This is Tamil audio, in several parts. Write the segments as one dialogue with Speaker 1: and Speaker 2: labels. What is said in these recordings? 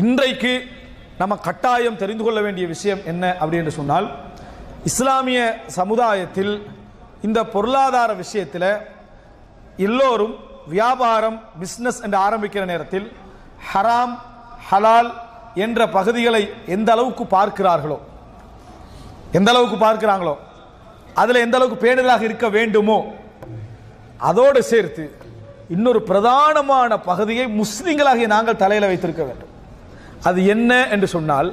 Speaker 1: இன்றைக்கு நம்ம கட்டாயம் தெரிந்து கொள்ள வேண்டிய விஷயம் என்ன அப்படின்னு சொன்னால் இஸ்லாமிய சமுதாயத்தில் இந்த பொருளாதார விஷயத்தில் எல்லோரும் வியாபாரம் பிஸ்னஸ் என்று ஆரம்பிக்கிற நேரத்தில் ஹராம் ஹலால் என்ற பகுதிகளை எந்த அளவுக்கு பார்க்கிறார்களோ எந்த அளவுக்கு பார்க்கிறாங்களோ அதில் எந்த அளவுக்கு பேணுதலாக இருக்க வேண்டுமோ அதோடு சேர்த்து இன்னொரு பிரதானமான பகுதியை முஸ்லீம்களாகிய நாங்கள் தலையில் வைத்திருக்க வேண்டும் அது என்ன என்று சொன்னால்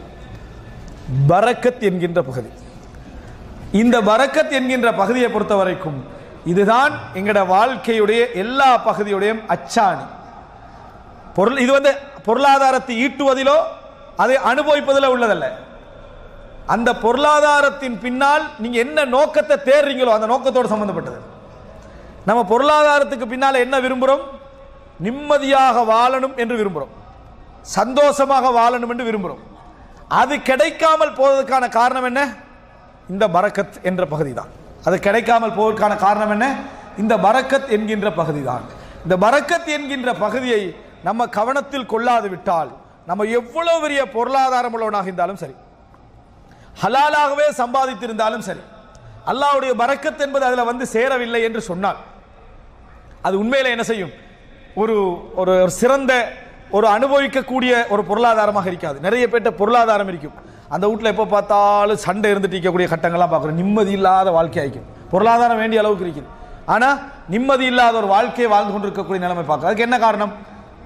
Speaker 1: பரக்கத் என்கின்ற பகுதி இந்த பரக்கத் என்கின்ற பகுதியை பொறுத்த வரைக்கும் இதுதான் எங்களோட வாழ்க்கையுடைய எல்லா பகுதியுடைய அச்சாணி பொருள் இது வந்து பொருளாதாரத்தை ஈட்டுவதிலோ அதை அனுபவிப்பதில் உள்ளதல்ல அந்த பொருளாதாரத்தின் பின்னால் நீங்க என்ன நோக்கத்தை தேடுறீங்களோ அந்த நோக்கத்தோடு சம்பந்தப்பட்டது நம்ம பொருளாதாரத்துக்கு பின்னால் என்ன விரும்புகிறோம் நிம்மதியாக வாழணும் என்று விரும்புகிறோம் சந்தோஷமாக வாழணும் என்று விரும்புகிறோம் அது கிடைக்காமல் போவதற்கான காரணம் என்ன இந்த பரக்கத் என்ற பகுதி தான் அது கிடைக்காமல் போவதற்கான காரணம் என்ன இந்த பரக்கத் என்கின்ற பகுதி தான் இந்த பரக்கத் என்கின்ற பகுதியை நம்ம கவனத்தில் கொள்ளாது விட்டால் நம்ம எவ்வளோ பெரிய பொருளாதாரம் உள்ளவனாக இருந்தாலும் சரி ஹலாலாகவே சம்பாதித்திருந்தாலும் சரி அல்லாவுடைய பரக்கத் என்பது அதில் வந்து சேரவில்லை என்று சொன்னால் அது உண்மையில் என்ன செய்யும் ஒரு ஒரு சிறந்த ஒரு அனுபவிக்கக்கூடிய ஒரு பொருளாதாரமாக இருக்காது நிறைய பேர்கிட்ட பொருளாதாரம் இருக்கும் அந்த வீட்டில் எப்போ பார்த்தாலும் சண்டை இருந்துட்டு இருக்கக்கூடிய கட்டங்கள்லாம் பார்க்குறோம் நிம்மதி இல்லாத ஆகிக்கும் பொருளாதாரம் வேண்டிய அளவுக்கு இருக்குது ஆனால் நிம்மதி இல்லாத ஒரு வாழ்க்கையை வாழ்ந்து கொண்டிருக்கக்கூடிய நிலைமை பார்க்க அதுக்கு என்ன காரணம்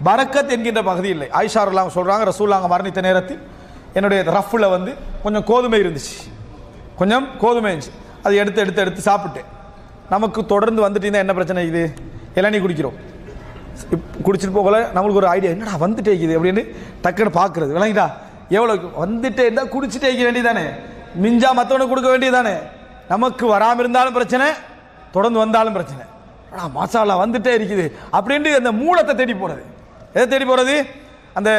Speaker 1: பரக்கத் என்கின்ற பகுதி இல்லை ஆயிஷாரெல்லாம் சொல்கிறாங்க ரசூலாங்க மரணித்த நேரத்தில் என்னுடைய ரஃப்பில் வந்து கொஞ்சம் கோதுமை இருந்துச்சு கொஞ்சம் கோதுமை இருந்துச்சு அது எடுத்து எடுத்து எடுத்து சாப்பிட்டேன் நமக்கு தொடர்ந்து வந்துட்டீங்கன்னா என்ன பிரச்சனை இது இளநீ குடிக்கிறோம் குடிச்சிட்டு போகல நம்மளுக்கு ஒரு ஐடியா என்னடா வந்துட்டே இருக்குது அப்படின்னு டக்குன்னு பார்க்குறது விளங்கிட்டா எவ்வளோ வந்துட்டே இருந்தால் குடிச்சிட்டே இருக்க வேண்டியதானே மிஞ்சா மற்றவனுக்கு கொடுக்க வேண்டியதானே நமக்கு வராமல் இருந்தாலும் பிரச்சனை தொடர்ந்து வந்தாலும் பிரச்சனை ஆனால் மசாலா வந்துட்டே இருக்குது அப்படின்ட்டு அந்த மூலத்தை தேடி போகிறது எதை தேடி போகிறது அந்த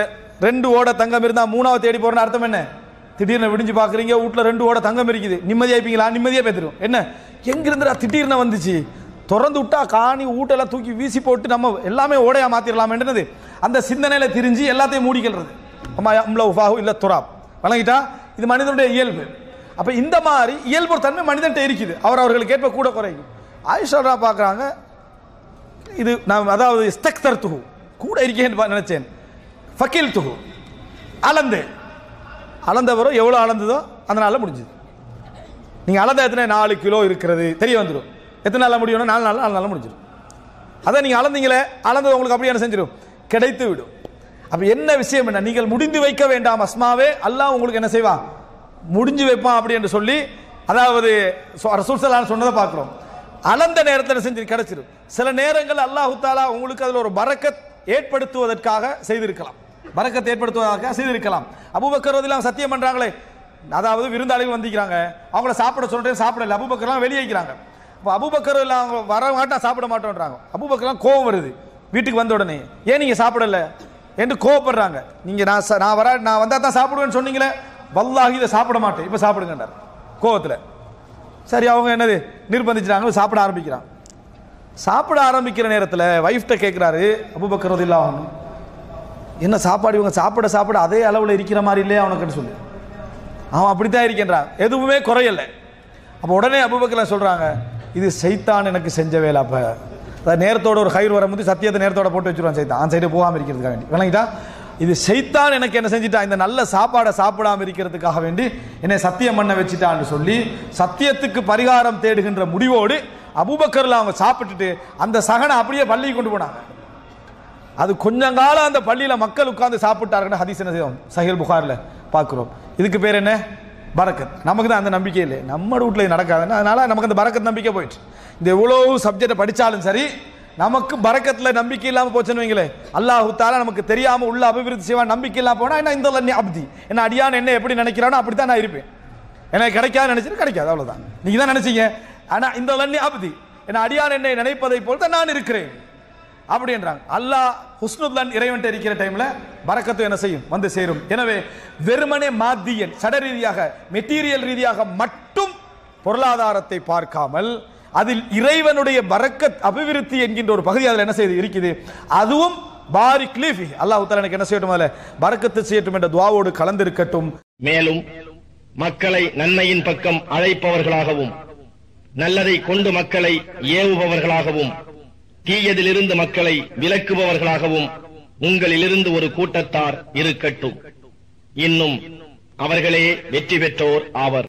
Speaker 1: ரெண்டு ஓட தங்கம் இருந்தால் மூணாவது தேடி போகிறேன்னு அர்த்தம் என்ன திடீர்னு விடிஞ்சு பார்க்குறீங்க வீட்டில் ரெண்டு ஓட தங்கம் இருக்குது நிம்மதியாக இருப்பீங்களா நிம்மதியாக பேத்துருவோம் என்ன எங்கேருந்துடா திடீர்னு வந்துச்சு திறந்து விட்டா காணி ஊட்டெல்லாம் தூக்கி வீசி போட்டு நம்ம எல்லாமே ஓடையா மாத்திரலாமேன்றது அந்த சிந்தனையில் திரிஞ்சு எல்லாத்தையும் மூடிக்கிறது அம்மா இல்லை துராப் வழங்கிட்டா இது மனிதனுடைய இயல்பு அப்போ இந்த மாதிரி இயல்பு தன்மை மனிதன்ட்ட இருக்குது அவர் அவர்களுக்கு ஏற்ப கூட குறைக்கும் ஆயுஷா பார்க்குறாங்க இது நான் அதாவது இஸ்தக்தர் துகு கூட இருக்கேன்னு நினச்சேன் ஃபக்கீல் துகு அளந்து அளந்தவரோ எவ்வளோ அளந்ததோ அதனால் முடிஞ்சுது நீங்கள் அளந்த எத்தனை நாலு கிலோ இருக்கிறது தெரிய வந்துடும் எத்தனை நாளில் முடியும்னா நாலு நாள் நாலு நாளில் முடிஞ்சிடும் அதான் நீங்கள் அளந்தீங்களே அளந்தது உங்களுக்கு என்ன செஞ்சிடும் கிடைத்து விடும் அப்போ என்ன விஷயம் என்ன நீங்கள் முடிந்து வைக்க வேண்டாம் அஸ்மாவே அல்லாஹ் உங்களுக்கு என்ன செய்வான் முடிஞ்சு வைப்பான் அப்படி என்று சொல்லி அதாவது ரசூசலான்னு சொன்னதை பார்க்குறோம் அளந்த நேரத்தில் செஞ்சு கிடைச்சிடும் சில நேரங்கள் அல்லாஹு தாலா உங்களுக்கு அதில் ஒரு பறக்கத் ஏற்படுத்துவதற்காக செய்திருக்கலாம் பறக்கத்தை ஏற்படுத்துவதற்காக செய்திருக்கலாம் அபுபக்கரதெல்லாம் சத்தியம் பண்ணுறாங்களே அதாவது விருந்தாளிகள் வந்திக்கிறாங்க அவங்கள சாப்பிட சொல்கிறேன் சாப்பிடல அபுபக்கர்லாம் வெளியே வைக்கிறாங்க இப்போ அபுபக்கர் எல்லாம் வர மாட்டா சாப்பிட மாட்டோன்றாங்க அபுபக்கர்லாம் கோவம் வருது வீட்டுக்கு வந்த உடனே ஏன் நீங்கள் சாப்பிடலை என்று கோவப்படுறாங்க நீங்கள் நான் நான் வர நான் வந்தால் தான் சாப்பிடுவேன்னு சொன்னீங்களே வல்லாகி இதை சாப்பிட மாட்டேன் இப்போ சாப்பிடுங்கன்றார் கோவத்தில் சரி அவங்க என்னது நிர்பந்திச்சுறாங்க சாப்பிட ஆரம்பிக்கிறான் சாப்பிட ஆரம்பிக்கிற நேரத்தில் ஒய்ஃப்ட்ட கேட்குறாரு அபுபக்கரது இல்லை அவனு என்ன சாப்பாடு இவங்க சாப்பிட சாப்பிட அதே அளவில் இருக்கிற மாதிரி இல்லையா அவனுக்குன்னு சொல்லி அவன் அப்படி தான் இருக்கின்றான் எதுவுமே குறையலை அப்போ உடனே அபுபக்கரை சொல்கிறாங்க இது சைத்தான் எனக்கு செஞ்ச வேலை அப்போ நேரத்தோட ஒரு கயிறு வரும்போது சத்தியத்தை நேரத்தோட போட்டு வச்சுருவான் சைத்தான் அந்த சைடு போகாமல் இருக்கிறதுக்காக வேண்டி விளங்கிட்டா இது சைத்தான் எனக்கு என்ன செஞ்சிட்டான் இந்த நல்ல சாப்பாடை சாப்பிடாமல் இருக்கிறதுக்காக வேண்டி என்னை சத்தியம் பண்ண வச்சுட்டான்னு சொல்லி சத்தியத்துக்கு பரிகாரம் தேடுகின்ற முடிவோடு அபுபக்கரில் அவங்க சாப்பிட்டுட்டு அந்த சகனை அப்படியே பள்ளிக்கு கொண்டு போனாங்க அது கொஞ்சம் காலம் அந்த பள்ளியில் மக்கள் உட்காந்து சாப்பிட்டாருன்னு ஹதீஸ் என்ன செய்வோம் புகாரில் பார்க்குறோம் இதுக்கு பேர் என்ன பரக்கத் நமக்கு தான் அந்த நம்பிக்கை இல்லை நம்ம வீட்டில் நடக்காதுன்னு அதனால் நமக்கு அந்த பரக்கத் நம்பிக்கை போயிட்டு இந்த எவ்வளோ சப்ஜெக்டை படித்தாலும் சரி நமக்கு பரக்கத்தில் நம்பிக்கை இல்லாமல் போச்சுன்னு வைங்களேன் அல்லாஹு தாலா நமக்கு தெரியாமல் உள்ள அபிவிருத்தி செய்வான் நம்பிக்கை இல்லாமல் போனால் என்ன இந்த அப்தி என்ன அடியான் என்ன எப்படி நினைக்கிறானோ அப்படி தான் நான் இருப்பேன் எனக்கு கிடைக்காது நினச்சிட்டு கிடைக்காது அவ்வளோதான் நீங்கள் தான் நினச்சிங்க ஆனால் இந்த லன்னி அப்தி என்ன அடியான் என்னை நினைப்பதை போல் தான் நான் இருக்கிறேன் அப்படின்றாங்க அல்லாஹ் ஹுஸ்னுல்லான் இறைவன் இருக்கிற டைம்ல பறக்கத்து என்ன செய்யும் வந்து சேரும் எனவே வெறுமனே மாத்தியன் சட ரீதியாக மெட்டீரியல் ரீதியாக மட்டும் பொருளாதாரத்தை பார்க்காமல் அதில் இறைவனுடைய பறக்கத் அபிவிருத்தி என்கின்ற ஒரு பகுதி அதில் என்ன செய்து இருக்குது அதுவும் பாரி கிளிஃபி அல்லாஹ் உத்தர எனக்கு என்ன செய்யட்டும் அதில் பறக்கத்து செய்யட்டும் என்ற துவாவோடு கலந்திருக்கட்டும் மேலும் மக்களை நன்மையின் பக்கம் அழைப்பவர்களாகவும் நல்லதை கொண்டு மக்களை ஏவுபவர்களாகவும் தீயதிலிருந்து மக்களை விலக்குபவர்களாகவும் உங்களிலிருந்து ஒரு கூட்டத்தார் இருக்கட்டும் இன்னும் அவர்களே வெற்றி பெற்றோர் ஆவர்